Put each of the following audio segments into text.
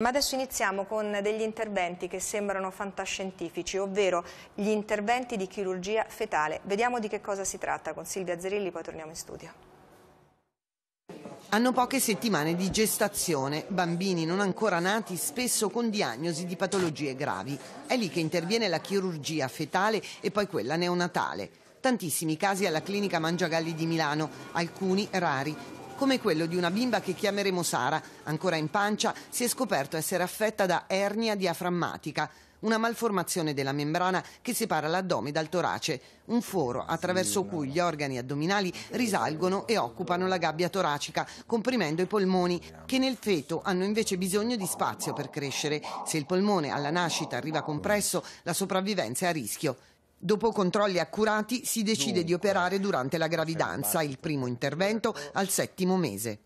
Ma adesso iniziamo con degli interventi che sembrano fantascientifici, ovvero gli interventi di chirurgia fetale. Vediamo di che cosa si tratta con Silvia Zerilli, poi torniamo in studio. Hanno poche settimane di gestazione, bambini non ancora nati spesso con diagnosi di patologie gravi. È lì che interviene la chirurgia fetale e poi quella neonatale tantissimi casi alla clinica Mangiagalli di Milano, alcuni rari, come quello di una bimba che chiameremo Sara, ancora in pancia, si è scoperto essere affetta da ernia diaframmatica, una malformazione della membrana che separa l'addome dal torace, un foro attraverso cui gli organi addominali risalgono e occupano la gabbia toracica, comprimendo i polmoni, che nel feto hanno invece bisogno di spazio per crescere. Se il polmone alla nascita arriva compresso, la sopravvivenza è a rischio. Dopo controlli accurati si decide di operare durante la eh, gravidanza, il primo intervento al settimo mese.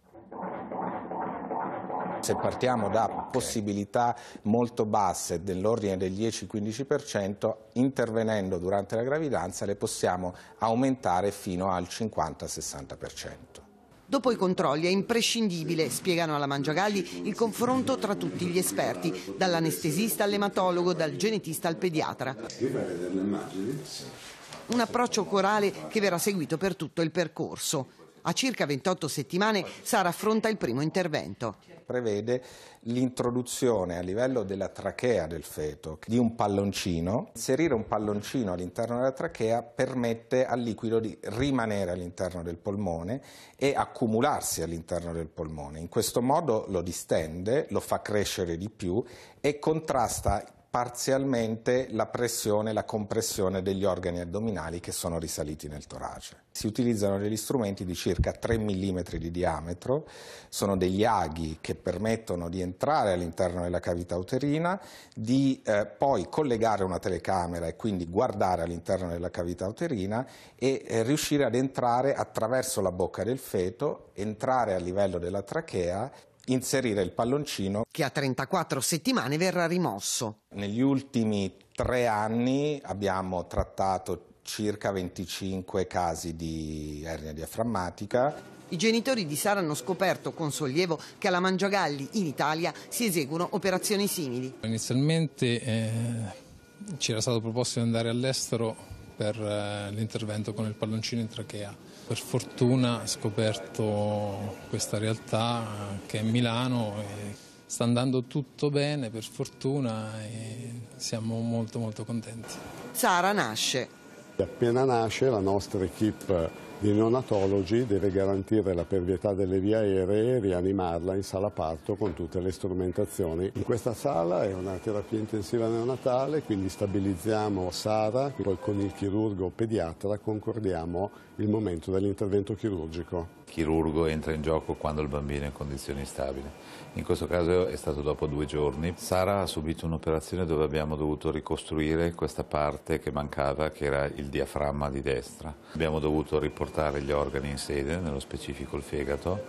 Se partiamo da possibilità molto basse dell'ordine del 10-15%, intervenendo durante la gravidanza le possiamo aumentare fino al 50-60%. Dopo i controlli è imprescindibile, spiegano alla Mangiagalli, il confronto tra tutti gli esperti, dall'anestesista all'ematologo, dal genetista al pediatra. Un approccio corale che verrà seguito per tutto il percorso. A circa 28 settimane Sara affronta il primo intervento. Prevede l'introduzione a livello della trachea del feto di un palloncino. Inserire un palloncino all'interno della trachea permette al liquido di rimanere all'interno del polmone e accumularsi all'interno del polmone. In questo modo lo distende, lo fa crescere di più e contrasta parzialmente la pressione e la compressione degli organi addominali che sono risaliti nel torace. Si utilizzano degli strumenti di circa 3 mm di diametro, sono degli aghi che permettono di entrare all'interno della cavità uterina, di eh, poi collegare una telecamera e quindi guardare all'interno della cavità uterina e eh, riuscire ad entrare attraverso la bocca del feto, entrare a livello della trachea inserire il palloncino che a 34 settimane verrà rimosso. Negli ultimi tre anni abbiamo trattato circa 25 casi di ernia diaframmatica. I genitori di Sara hanno scoperto con sollievo che alla Mangiagalli in Italia si eseguono operazioni simili. Inizialmente eh, ci era stato proposto di andare all'estero per eh, l'intervento con il palloncino in trachea. Per fortuna ho scoperto questa realtà eh, che è Milano e sta andando tutto bene per fortuna e siamo molto molto contenti. Sara nasce. Appena nasce la nostra equip di neonatologi deve garantire la pervietà delle vie aeree e rianimarla in sala parto con tutte le strumentazioni. In questa sala è una terapia intensiva neonatale, quindi stabilizziamo Sara, poi con il chirurgo pediatra concordiamo il momento dell'intervento chirurgico chirurgo entra in gioco quando il bambino è in condizioni stabili. In questo caso è stato dopo due giorni. Sara ha subito un'operazione dove abbiamo dovuto ricostruire questa parte che mancava, che era il diaframma di destra. Abbiamo dovuto riportare gli organi in sede, nello specifico il fegato,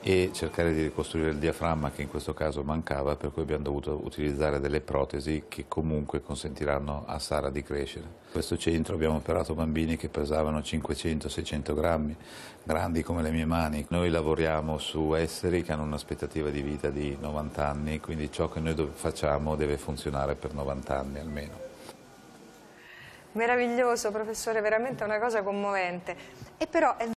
e cercare di ricostruire il diaframma che in questo caso mancava, per cui abbiamo dovuto utilizzare delle protesi che comunque consentiranno a Sara di crescere. In questo centro abbiamo operato bambini che pesavano 500-600 grammi, grandi come le mie mani. Noi lavoriamo su esseri che hanno un'aspettativa di vita di 90 anni, quindi ciò che noi facciamo deve funzionare per 90 anni almeno. Meraviglioso professore, veramente una cosa commovente. E però è